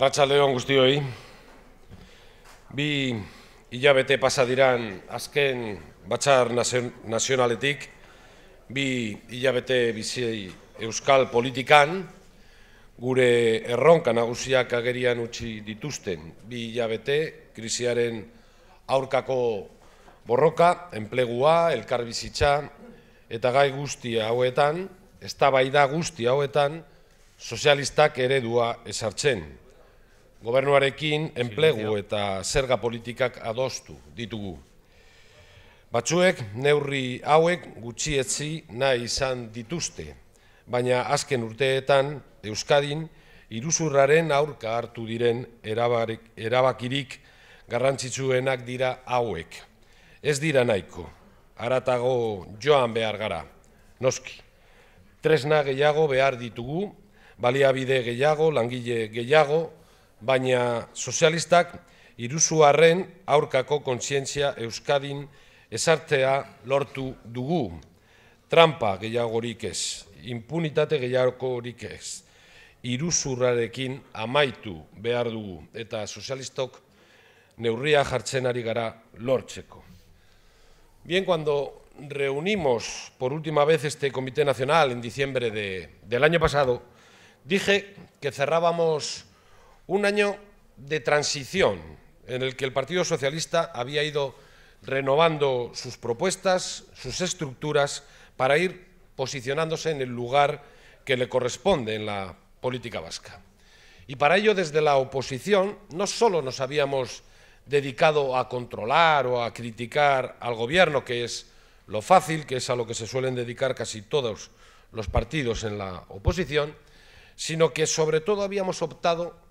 Arratsaldeon guztioi. Bi hilabete pasa azken batzar nazionaletik bi hilabete bizi euskal politikan gure erronka nagusiak agerian utzi dituzten bi hilabete krisiaren aurkako borroka, enplegua, bizitza, eta gai guzti hauetan, da guzti hauetan sozialistak eredua esartzen gobernuarekin enplegu eta zerga politikak adostu ditugu. Batzuek neurri hauek gutxietzi nahi izan dituzte, baina azken urteetan Euskadin iruzurraren aurka hartu diren erabakirik garrantzitsuenak dira hauek. Ez dira nahiko, aratago joan behar gara, noski. Tresna gehiago behar ditugu, baliabide gehiago, langile gehiago, baina sozialistak iruzuarren aurkako kontzientzia Euskadin esartea lortu dugu. Trampa gehiagorik ez, impunitate gehiagorik ez, iruzurrarekin amaitu behar dugu eta sozialistok neurria jartzen ari gara lortzeko. Bien, cuando reunimos por última vez este Comité Nacional en diciembre del año pasado, dije que cerrábamos... Un año de transición en el que el Partido Socialista había ido renovando sus propuestas, sus estructuras, para ir posicionándose en el lugar que le corresponde en la política vasca. Y para ello, desde la oposición, no solo nos habíamos dedicado a controlar o a criticar al gobierno, que es lo fácil, que es a lo que se suelen dedicar casi todos los partidos en la oposición, sino que sobre todo habíamos optado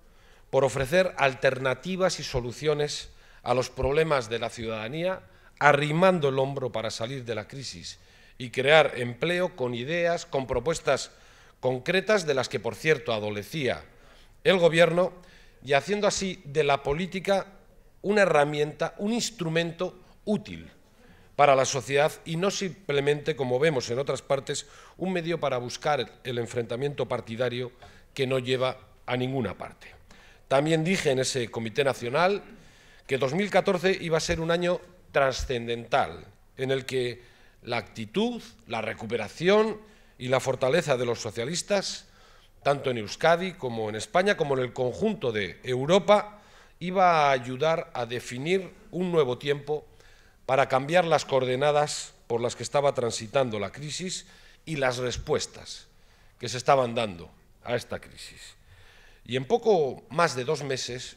por ofrecer alternativas y soluciones a los problemas de la ciudadanía, arrimando el hombro para salir de la crisis y crear empleo con ideas, con propuestas concretas de las que, por cierto, adolecía el Gobierno y haciendo así de la política una herramienta, un instrumento útil para la sociedad y no simplemente, como vemos en otras partes, un medio para buscar el enfrentamiento partidario que no lleva a ninguna parte. También dije en ese Comité Nacional que 2014 iba a ser un año trascendental, en el que la actitud, la recuperación y la fortaleza de los socialistas, tanto en Euskadi como en España, como en el conjunto de Europa, iba a ayudar a definir un nuevo tiempo para cambiar las coordenadas por las que estaba transitando la crisis y las respuestas que se estaban dando a esta crisis. Y en poco más de dos meses,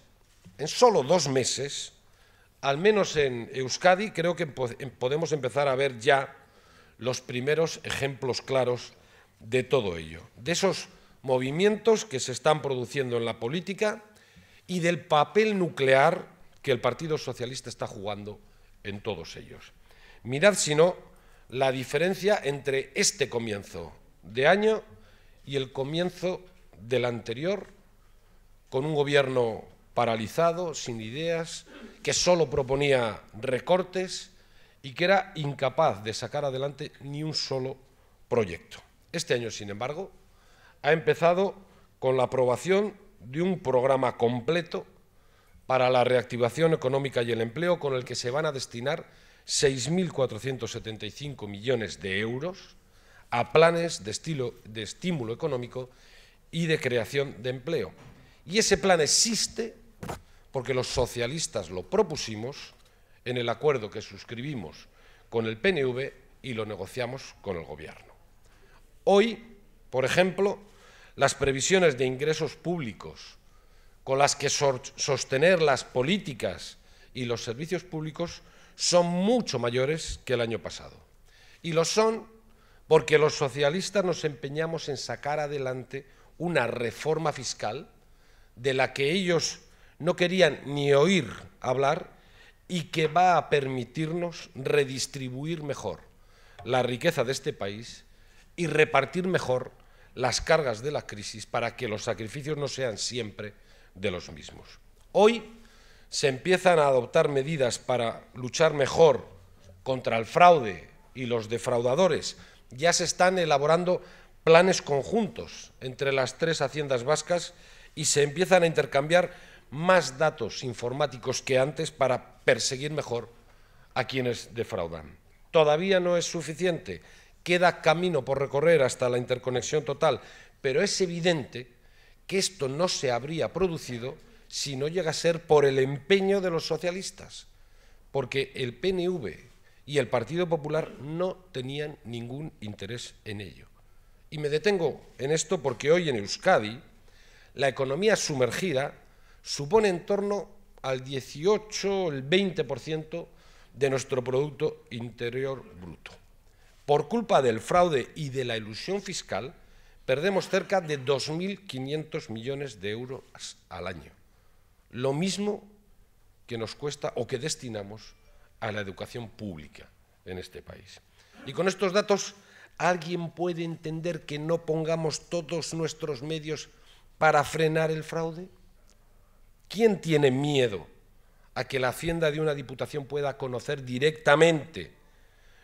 en solo dos meses, al menos en Euskadi, creo que em, podemos empezar a ver ya los primeros ejemplos claros de todo ello, de esos movimientos que se están produciendo en la política y del papel nuclear que el Partido Socialista está jugando en todos ellos. Mirad, si no, la diferencia entre este comienzo de año y el comienzo del anterior con un gobierno paralizado, sin ideas, que solo proponía recortes y que era incapaz de sacar adelante ni un solo proyecto. Este año, sin embargo, ha empezado con la aprobación de un programa completo para la reactivación económica y el empleo, con el que se van a destinar 6.475 millones de euros a planes de, estilo, de estímulo económico y de creación de empleo, y ese plan existe porque los socialistas lo propusimos en el acuerdo que suscribimos con el PNV y lo negociamos con el Gobierno. Hoy, por ejemplo, las previsiones de ingresos públicos con las que sostener las políticas y los servicios públicos son mucho mayores que el año pasado. Y lo son porque los socialistas nos empeñamos en sacar adelante una reforma fiscal de la que ellos no querían ni oír hablar y que va a permitirnos redistribuir mejor la riqueza de este país y repartir mejor las cargas de la crisis para que los sacrificios no sean siempre de los mismos. Hoy se empiezan a adoptar medidas para luchar mejor contra el fraude y los defraudadores. Ya se están elaborando planes conjuntos entre las tres haciendas vascas y se empiezan a intercambiar más datos informáticos que antes para perseguir mejor a quienes defraudan. Todavía no es suficiente, queda camino por recorrer hasta la interconexión total, pero es evidente que esto no se habría producido si no llega a ser por el empeño de los socialistas, porque el PNV y el Partido Popular no tenían ningún interés en ello. Y me detengo en esto porque hoy en Euskadi, la economía sumergida supone en torno al 18 o el 20% de nuestro Producto Interior Bruto. Por culpa del fraude y de la ilusión fiscal, perdemos cerca de 2.500 millones de euros al año, lo mismo que nos cuesta o que destinamos a la educación pública en este país. Y con estos datos, ¿alguien puede entender que no pongamos todos nuestros medios para frenar el fraude? ¿Quién tiene miedo a que la hacienda de una diputación pueda conocer directamente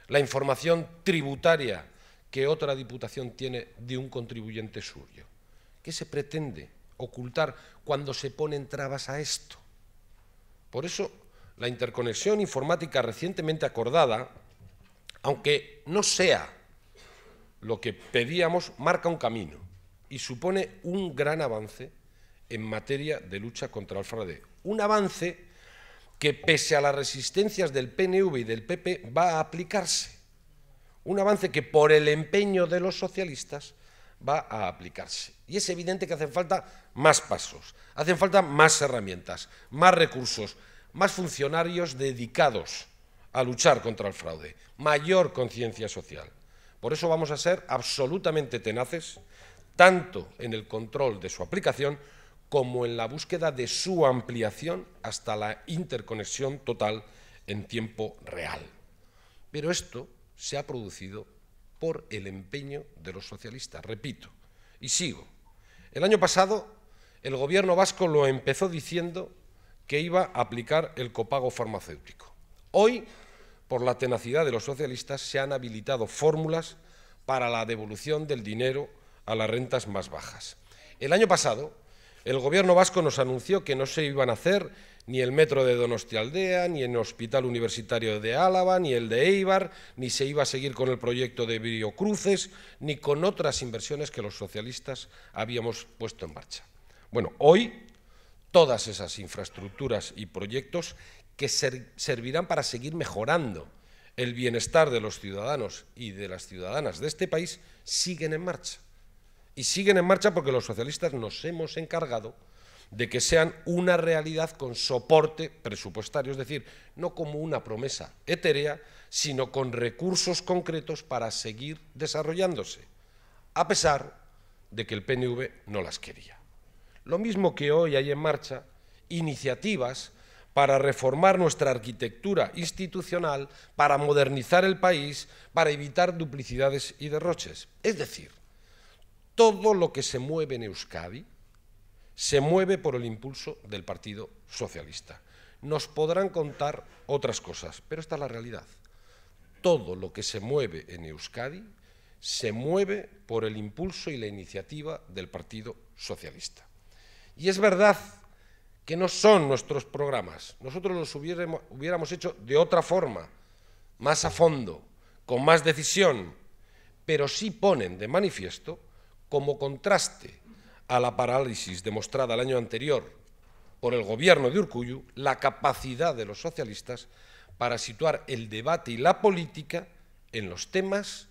la información tributaria que otra diputación tiene de un contribuyente suyo? ¿Qué se pretende ocultar cuando se ponen trabas a esto? Por eso, la interconexión informática recientemente acordada, aunque no sea lo que pedíamos, marca un camino y supone un gran avance en materia de lucha contra el fraude. Un avance que, pese a las resistencias del PNV y del PP, va a aplicarse. Un avance que, por el empeño de los socialistas, va a aplicarse. Y es evidente que hacen falta más pasos, hacen falta más herramientas, más recursos, más funcionarios dedicados a luchar contra el fraude, mayor conciencia social. Por eso vamos a ser absolutamente tenaces tanto en el control de su aplicación como en la búsqueda de su ampliación hasta la interconexión total en tiempo real. Pero esto se ha producido por el empeño de los socialistas, repito. Y sigo. El año pasado el gobierno vasco lo empezó diciendo que iba a aplicar el copago farmacéutico. Hoy, por la tenacidad de los socialistas, se han habilitado fórmulas para la devolución del dinero a las rentas más bajas. El año pasado, el gobierno vasco nos anunció que no se iban a hacer ni el metro de Donostialdea, ni el Hospital Universitario de Álava, ni el de Eibar, ni se iba a seguir con el proyecto de Biocruces, ni con otras inversiones que los socialistas habíamos puesto en marcha. Bueno, hoy todas esas infraestructuras y proyectos que servirán para seguir mejorando el bienestar de los ciudadanos y de las ciudadanas de este país siguen en marcha y siguen en marcha porque los socialistas nos hemos encargado de que sean una realidad con soporte presupuestario, es decir, no como una promesa etérea, sino con recursos concretos para seguir desarrollándose, a pesar de que el PNV no las quería. Lo mismo que hoy hay en marcha iniciativas para reformar nuestra arquitectura institucional, para modernizar el país, para evitar duplicidades y derroches. Es decir, todo lo que se mueve en Euskadi se mueve por el impulso del Partido Socialista. Nos podrán contar otras cosas, pero esta es la realidad. Todo lo que se mueve en Euskadi se mueve por el impulso y la iniciativa del Partido Socialista. Y es verdad que no son nuestros programas. Nosotros los hubiéramos, hecho de otra forma, más a fondo, con más decisión, pero sí ponen de manifiesto como contraste a la parálisis demostrada el año anterior por el gobierno de Urcuyu, la capacidad de los socialistas para situar el debate y la política en los temas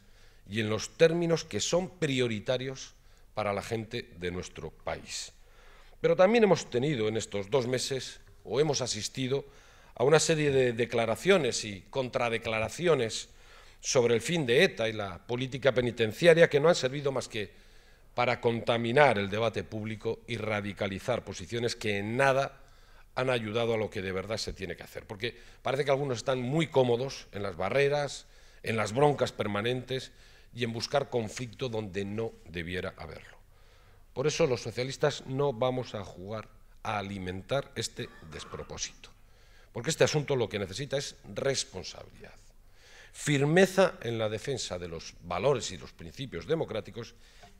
y en los términos que son prioritarios para la gente de nuestro país. Pero también hemos tenido en estos dos meses, o hemos asistido, a una serie de declaraciones y contradeclaraciones sobre el fin de ETA y la política penitenciaria que no han servido más que para contaminar el debate público y radicalizar posiciones que en nada han ayudado a lo que de verdad se tiene que hacer. Porque parece que algunos están muy cómodos en las barreras, en las broncas permanentes y en buscar conflicto donde no debiera haberlo. Por eso los socialistas no vamos a jugar a alimentar este despropósito. Porque este asunto lo que necesita es responsabilidad, firmeza en la defensa de los valores y los principios democráticos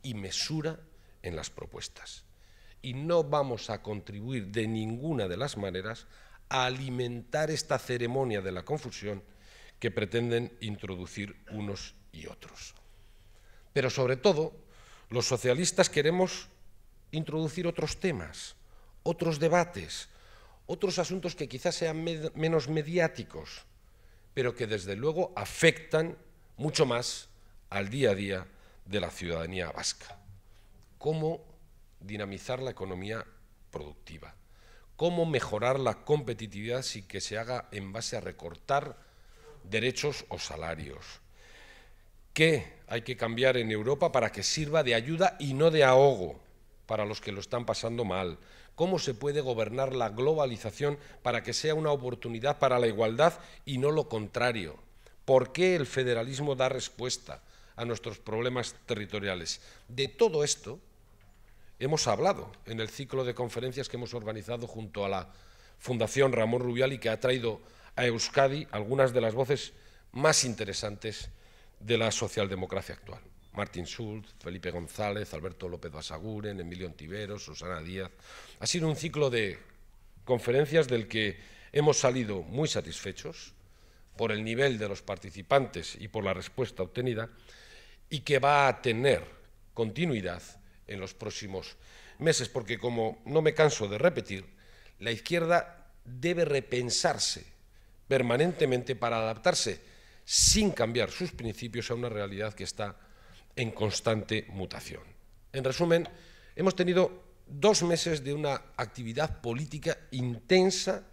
y mesura en las propuestas. Y no vamos a contribuir de ninguna de las maneras a alimentar esta ceremonia de la confusión que pretenden introducir unos y otros. Pero sobre todo, los socialistas queremos introducir otros temas, otros debates, otros asuntos que quizás sean menos mediáticos, pero que desde luego afectan mucho más al día a día de la ciudadanía vasca. Cómo dinamizar la economía productiva, cómo mejorar la competitividad sin que se haga en base a recortar derechos o salarios. ¿Qué hay que cambiar en Europa para que sirva de ayuda y no de ahogo para los que lo están pasando mal? ¿Cómo se puede gobernar la globalización para que sea una oportunidad para la igualdad y no lo contrario? ¿Por qué el federalismo da respuesta? a nuestros problemas territoriales. De todo esto hemos hablado en el ciclo de conferencias que hemos organizado junto a la Fundación Ramón Rubial y que ha traído a Euskadi algunas de las voces más interesantes de la socialdemocracia actual. Martín Schultz, Felipe González, Alberto López Basaguren, Emilio Ontiveros, Susana Díaz. Ha sido un ciclo de conferencias del que hemos salido muy satisfechos por el nivel de los participantes y por la respuesta obtenida, y que va a tener continuidad en los próximos meses, porque como no me canso de repetir, la izquierda debe repensarse permanentemente para adaptarse sin cambiar sus principios a una realidad que está en constante mutación. En resumen, hemos tenido dos meses de una actividad política intensa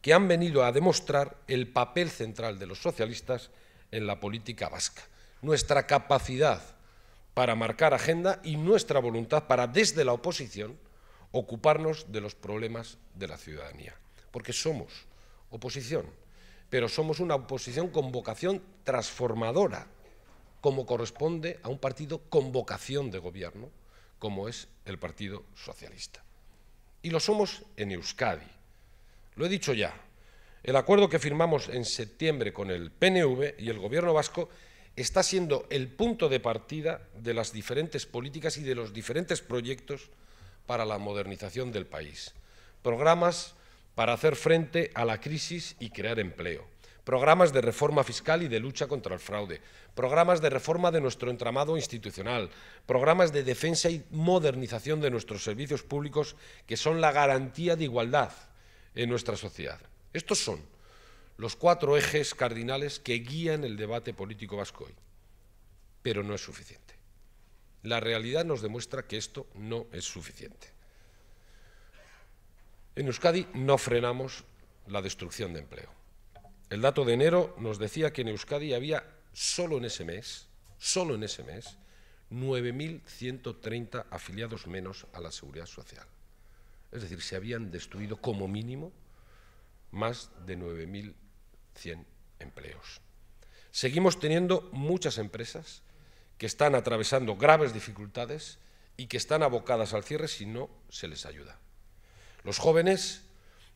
que han venido a demostrar el papel central de los socialistas en la política vasca nuestra capacidad para marcar agenda y nuestra voluntad para, desde la oposición, ocuparnos de los problemas de la ciudadanía. Porque somos oposición, pero somos una oposición con vocación transformadora, como corresponde a un partido con vocación de gobierno, como es el Partido Socialista. Y lo somos en Euskadi. Lo he dicho ya, el acuerdo que firmamos en septiembre con el PNV y el Gobierno vasco está siendo el punto de partida de las diferentes políticas y de los diferentes proyectos para la modernización del país. Programas para hacer frente a la crisis y crear empleo. Programas de reforma fiscal y de lucha contra el fraude. Programas de reforma de nuestro entramado institucional. Programas de defensa y modernización de nuestros servicios públicos que son la garantía de igualdad en nuestra sociedad. Estos son los cuatro ejes cardinales que guían el debate político vasco Pero no es suficiente. La realidad nos demuestra que esto no es suficiente. En Euskadi no frenamos la destrucción de empleo. El dato de enero nos decía que en Euskadi había solo en ese mes, solo en ese mes, 9.130 afiliados menos a la seguridad social. Es decir, se habían destruido como mínimo más de 9.000 100 empleos. Seguimos teniendo muchas empresas que están atravesando graves dificultades y que están abocadas al cierre si no se les ayuda. Los jóvenes,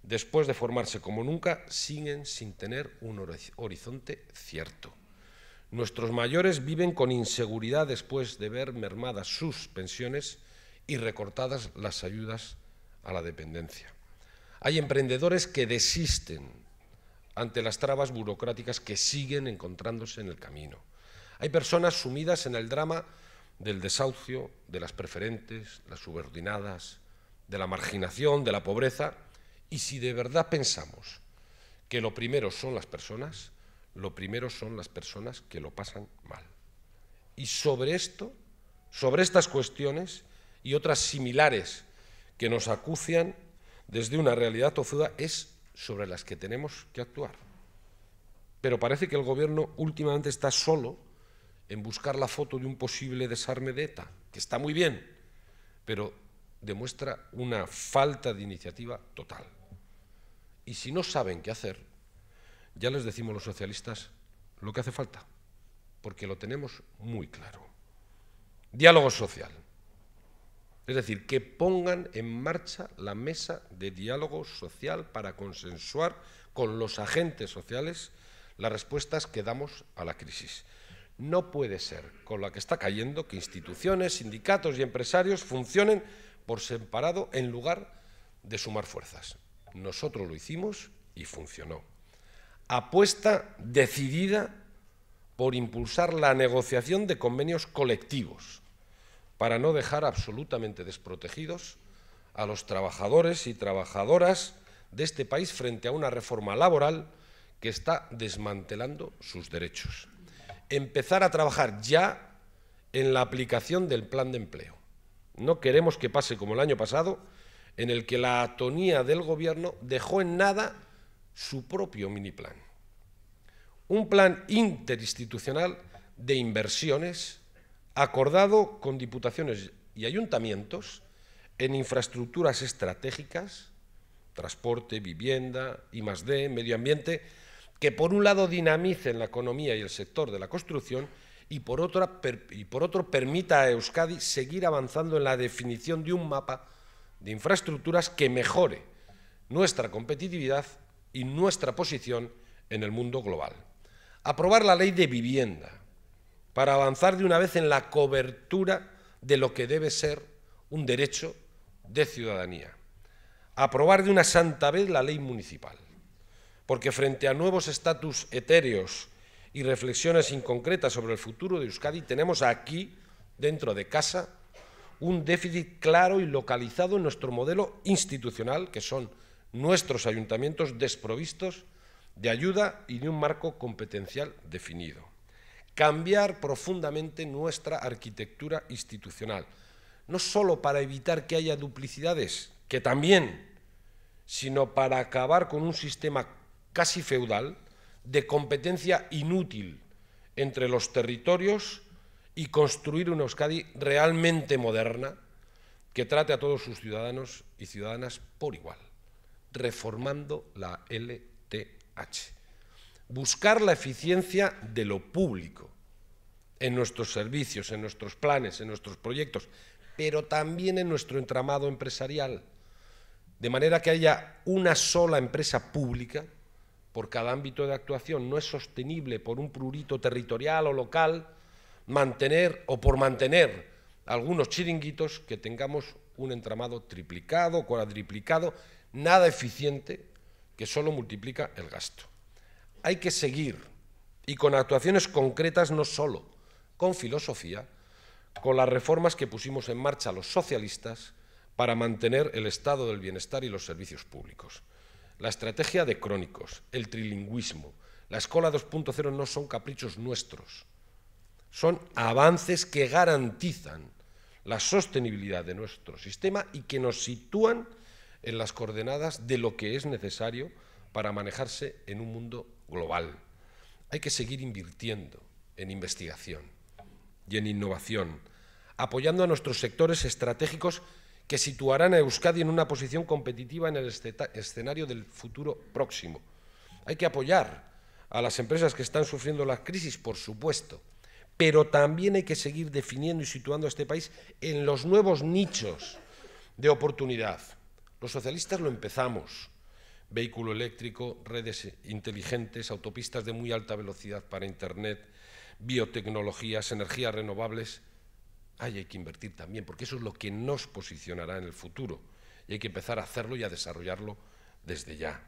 después de formarse como nunca, siguen sin tener un horizonte cierto. Nuestros mayores viven con inseguridad después de ver mermadas sus pensiones y recortadas las ayudas a la dependencia. Hay emprendedores que desisten ante las trabas burocráticas que siguen encontrándose en el camino. Hay personas sumidas en el drama del desahucio, de las preferentes, las subordinadas, de la marginación, de la pobreza, y si de verdad pensamos que lo primero son las personas, lo primero son las personas que lo pasan mal. Y sobre esto, sobre estas cuestiones y otras similares que nos acucian desde una realidad tozuda, es sobre las que tenemos que actuar. Pero parece que el Gobierno últimamente está solo en buscar la foto de un posible desarme de ETA, que está muy bien, pero demuestra una falta de iniciativa total. Y si no saben qué hacer, ya les decimos los socialistas lo que hace falta, porque lo tenemos muy claro. Diálogo social. Es decir, que pongan en marcha la mesa de diálogo social para consensuar con los agentes sociales las respuestas que damos a la crisis. No puede ser con la que está cayendo que instituciones, sindicatos y empresarios funcionen por separado en lugar de sumar fuerzas. Nosotros lo hicimos y funcionó. Apuesta decidida por impulsar la negociación de convenios colectivos para no dejar absolutamente desprotegidos a los trabajadores y trabajadoras de este país frente a una reforma laboral que está desmantelando sus derechos. Empezar a trabajar ya en la aplicación del plan de empleo. No queremos que pase como el año pasado, en el que la atonía del Gobierno dejó en nada su propio mini plan. Un plan interinstitucional de inversiones acordado con diputaciones y ayuntamientos en infraestructuras estratégicas, transporte, vivienda, I D, medio ambiente, que por un lado dinamicen la economía y el sector de la construcción y por, y por otro permita a Euskadi seguir avanzando en la definición de un mapa de infraestructuras que mejore nuestra competitividad y nuestra posición en el mundo global. Aprobar la ley de vivienda, para avanzar de una vez en la cobertura de lo que debe ser un derecho de ciudadanía. Aprobar de una santa vez la ley municipal, porque frente a nuevos estatus etéreos y reflexiones inconcretas sobre el futuro de Euskadi, tenemos aquí, dentro de casa, un déficit claro y localizado en nuestro modelo institucional, que son nuestros ayuntamientos desprovistos de ayuda y de un marco competencial definido cambiar profundamente nuestra arquitectura institucional, no solo para evitar que haya duplicidades, que también, sino para acabar con un sistema casi feudal de competencia inútil entre los territorios y construir una Euskadi realmente moderna que trate a todos sus ciudadanos y ciudadanas por igual, reformando la LTH buscar la eficiencia de lo público en nuestros servicios, en nuestros planes, en nuestros proyectos, pero también en nuestro entramado empresarial, de manera que haya una sola empresa pública por cada ámbito de actuación. No es sostenible por un prurito territorial o local mantener o por mantener algunos chiringuitos que tengamos un entramado triplicado, cuadriplicado, nada eficiente que solo multiplica el gasto hay que seguir y con actuaciones concretas no solo, con filosofía, con las reformas que pusimos en marcha los socialistas para mantener el estado del bienestar y los servicios públicos. La estrategia de crónicos, el trilingüismo, la escuela 2.0 no son caprichos nuestros, son avances que garantizan la sostenibilidad de nuestro sistema y que nos sitúan en las coordenadas de lo que es necesario para manejarse en un mundo global. Hay que seguir invirtiendo en investigación y en innovación, apoyando a nuestros sectores estratégicos que situarán a Euskadi en una posición competitiva en el escenario del futuro próximo. Hay que apoyar a las empresas que están sufriendo la crisis, por supuesto, pero también hay que seguir definiendo y situando a este país en los nuevos nichos de oportunidad. Los socialistas lo empezamos, vehículo eléctrico, redes inteligentes, autopistas de muy alta velocidad para Internet, biotecnologías, energías renovables. Ahí hay que invertir también, porque eso es lo que nos posicionará en el futuro. Y hay que empezar a hacerlo y a desarrollarlo desde ya.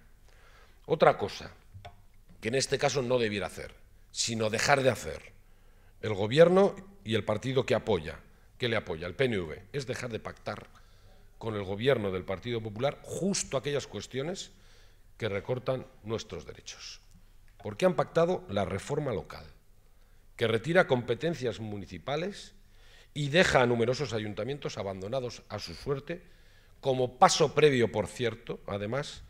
Otra cosa que en este caso no debiera hacer, sino dejar de hacer el Gobierno y el partido que apoya, que le apoya, el PNV, es dejar de pactar con el Gobierno del Partido Popular justo aquellas cuestiones que recortan nuestros derechos. Porque han pactado la reforma local, que retira competencias municipales y deja a numerosos ayuntamientos abandonados a su suerte, como paso previo, por cierto, además,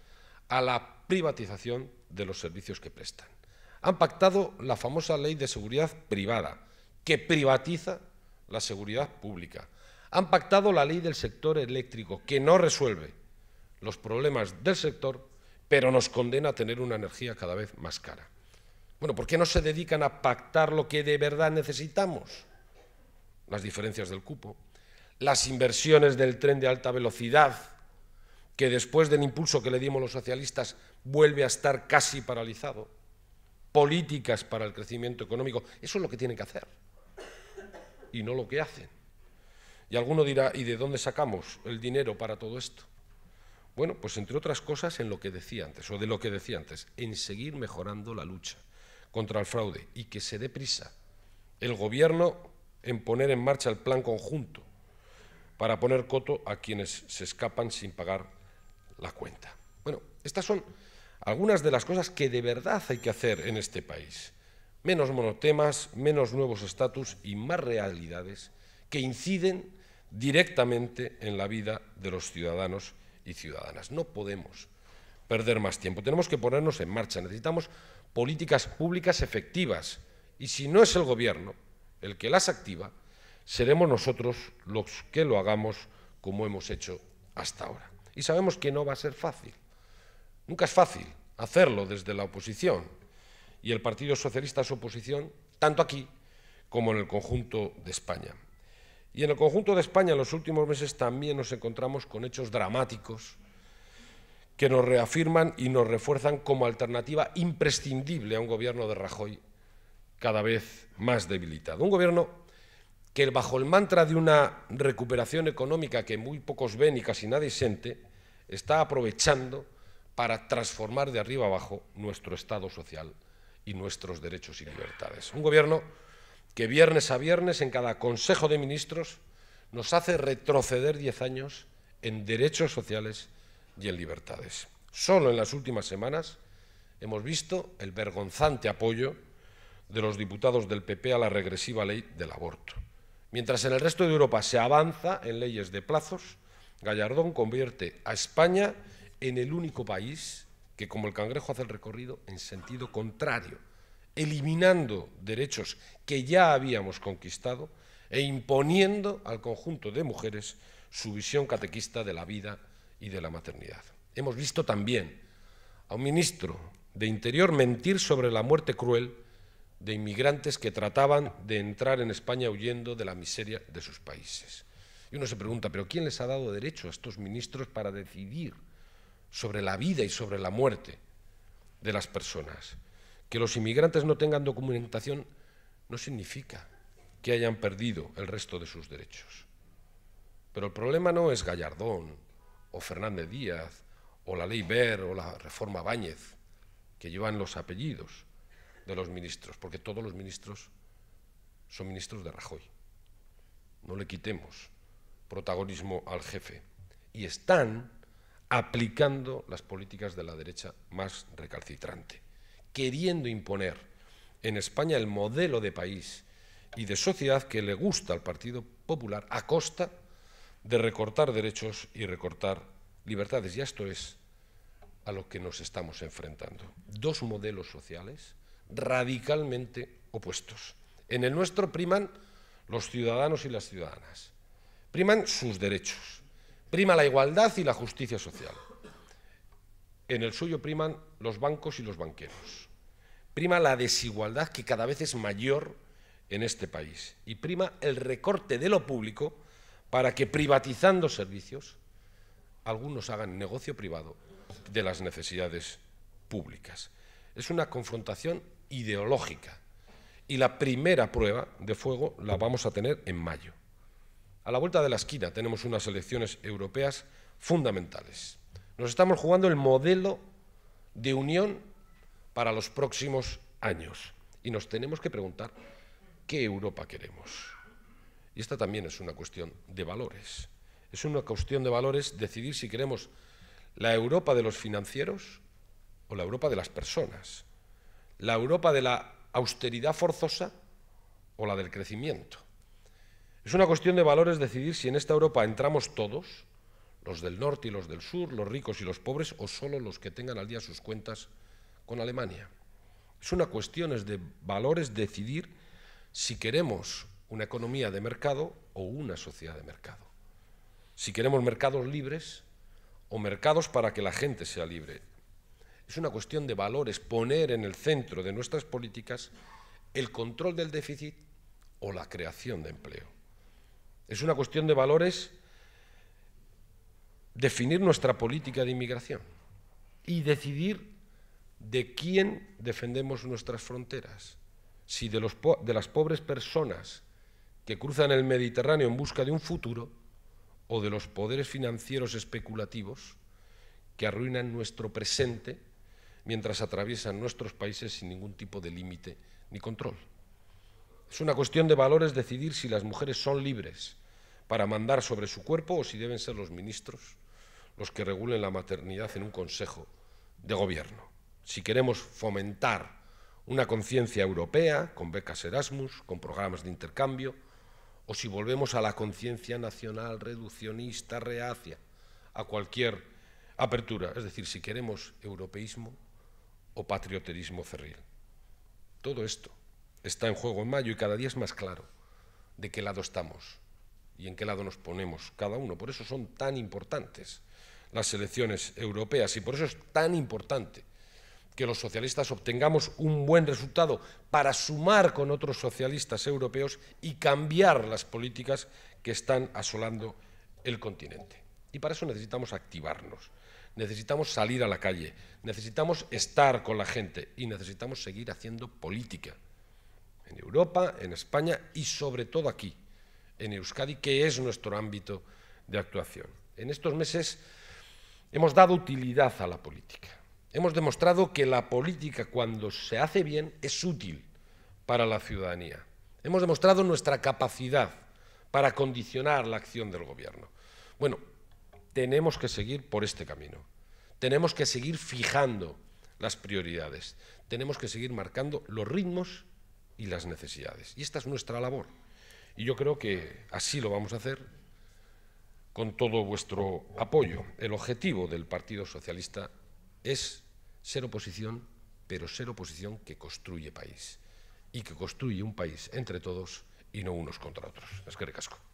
a la privatización de los servicios que prestan. Han pactado la famosa ley de seguridad privada, que privatiza la seguridad pública. Han pactado la ley del sector eléctrico, que no resuelve los problemas del sector, pero nos condena a tener una energía cada vez más cara. Bueno, ¿por qué no se dedican a pactar lo que de verdad necesitamos? Las diferencias del cupo, las inversiones del tren de alta velocidad, que después del impulso que le dimos los socialistas vuelve a estar casi paralizado, políticas para el crecimiento económico, eso es lo que tienen que hacer y no lo que hacen. Y alguno dirá, ¿y de dónde sacamos el dinero para todo esto? Bueno, pues entre otras cosas en lo que decía antes, o de lo que decía antes, en seguir mejorando la lucha contra el fraude y que se dé prisa el Gobierno en poner en marcha el plan conjunto para poner coto a quienes se escapan sin pagar la cuenta. Bueno, estas son algunas de las cosas que de verdad hay que hacer en este país. Menos monotemas, menos nuevos estatus y más realidades que inciden directamente en la vida de los ciudadanos y ciudadanas. No podemos perder más tiempo. Tenemos que ponernos en marcha. Necesitamos políticas públicas efectivas. Y si no es el Gobierno el que las activa, seremos nosotros los que lo hagamos como hemos hecho hasta ahora. Y sabemos que no va a ser fácil. Nunca es fácil hacerlo desde la oposición. Y el Partido Socialista es oposición tanto aquí como en el conjunto de España. Y en el conjunto de España en los últimos meses también nos encontramos con hechos dramáticos que nos reafirman y nos refuerzan como alternativa imprescindible a un gobierno de Rajoy cada vez más debilitado. Un gobierno que bajo el mantra de una recuperación económica que muy pocos ven y casi nadie siente, está aprovechando para transformar de arriba abajo nuestro Estado social y nuestros derechos y libertades. Un gobierno que viernes a viernes en cada Consejo de Ministros nos hace retroceder diez años en derechos sociales y en libertades. Solo en las últimas semanas hemos visto el vergonzante apoyo de los diputados del PP a la regresiva ley del aborto. Mientras en el resto de Europa se avanza en leyes de plazos, Gallardón convierte a España en el único país que, como el cangrejo, hace el recorrido en sentido contrario eliminando derechos que ya habíamos conquistado e imponiendo al conjunto de mujeres su visión catequista de la vida y de la maternidad. Hemos visto también a un ministro de Interior mentir sobre la muerte cruel de inmigrantes que trataban de entrar en España huyendo de la miseria de sus países. Y uno se pregunta, ¿pero quién les ha dado derecho a estos ministros para decidir sobre la vida y sobre la muerte de las personas? Que los inmigrantes no tengan documentación no significa que hayan perdido el resto de sus derechos. Pero el problema no es Gallardón o Fernández Díaz o la ley Ver o la reforma Báñez, que llevan los apellidos de los ministros, porque todos los ministros son ministros de Rajoy. No le quitemos protagonismo al jefe. Y están aplicando las políticas de la derecha más recalcitrante queriendo imponer en España el modelo de país y de sociedad que le gusta al Partido Popular a costa de recortar derechos y recortar libertades. Y esto es a lo que nos estamos enfrentando. Dos modelos sociales radicalmente opuestos. En el nuestro priman los ciudadanos y las ciudadanas, priman sus derechos, prima la igualdad y la justicia social en el suyo priman los bancos y los banqueros. Prima la desigualdad que cada vez es mayor en este país y prima el recorte de lo público para que privatizando servicios algunos hagan negocio privado de las necesidades públicas. Es una confrontación ideológica y la primera prueba de fuego la vamos a tener en mayo. A la vuelta de la esquina tenemos unas elecciones europeas fundamentales. Nos estamos jugando el modelo de unión para los próximos años y nos tenemos que preguntar qué Europa queremos. Y esta también es una cuestión de valores. Es una cuestión de valores decidir si queremos la Europa de los financieros o la Europa de las personas, la Europa de la austeridad forzosa o la del crecimiento. Es una cuestión de valores decidir si en esta Europa entramos todos los del norte y los del sur, los ricos y los pobres, o solo los que tengan al día sus cuentas con Alemania. Es una cuestión de valores decidir si queremos una economía de mercado o una sociedad de mercado. Si queremos mercados libres o mercados para que la gente sea libre. Es una cuestión de valores, poner en el centro de nuestras políticas el control del déficit o la creación de empleo. Es una cuestión de valores definir nuestra política de inmigración y decidir de quién defendemos nuestras fronteras, si de, las pobres personas que cruzan el Mediterráneo en busca de un futuro o de los poderes financieros especulativos que arruinan nuestro presente mientras atraviesan nuestros países sin ningún tipo de límite ni control. Es una cuestión de valores decidir si las mujeres son libres para mandar sobre su cuerpo o si deben ser los ministros los que regulen la maternidad en un Consejo de Gobierno. Si queremos fomentar una conciencia europea con becas Erasmus, con programas de intercambio, o si volvemos a la conciencia nacional reduccionista, reacia, a cualquier apertura, es decir, si queremos europeísmo o patrioterismo ferril. Todo esto está en juego en mayo y cada día es más claro de qué lado estamos y en qué lado nos ponemos cada uno. Por eso son tan importantes las elecciones europeas. Y por eso es tan importante que los socialistas obtengamos un buen resultado para sumar con otros socialistas europeos y cambiar las políticas que están asolando el continente. Y para eso necesitamos activarnos, necesitamos salir a la calle, necesitamos estar con la gente y necesitamos seguir haciendo política en Europa, en España y sobre todo aquí, en Euskadi, que es nuestro ámbito de actuación. En estos meses Hemos dado utilidad a la política. Hemos demostrado que la política, cuando se hace bien, es útil para la ciudadanía. Hemos demostrado nuestra capacidad para condicionar la acción del gobierno. Bueno, tenemos que seguir por este camino. Tenemos que seguir fijando las prioridades. Tenemos que seguir marcando los ritmos y las necesidades. Y esta es nuestra labor. Y yo creo que así lo vamos a hacer con todo vuestro apoyo. El objetivo del Partido Socialista es ser oposición, pero ser oposición que construye país y que construye un país entre todos y no unos contra otros. Es que recasco.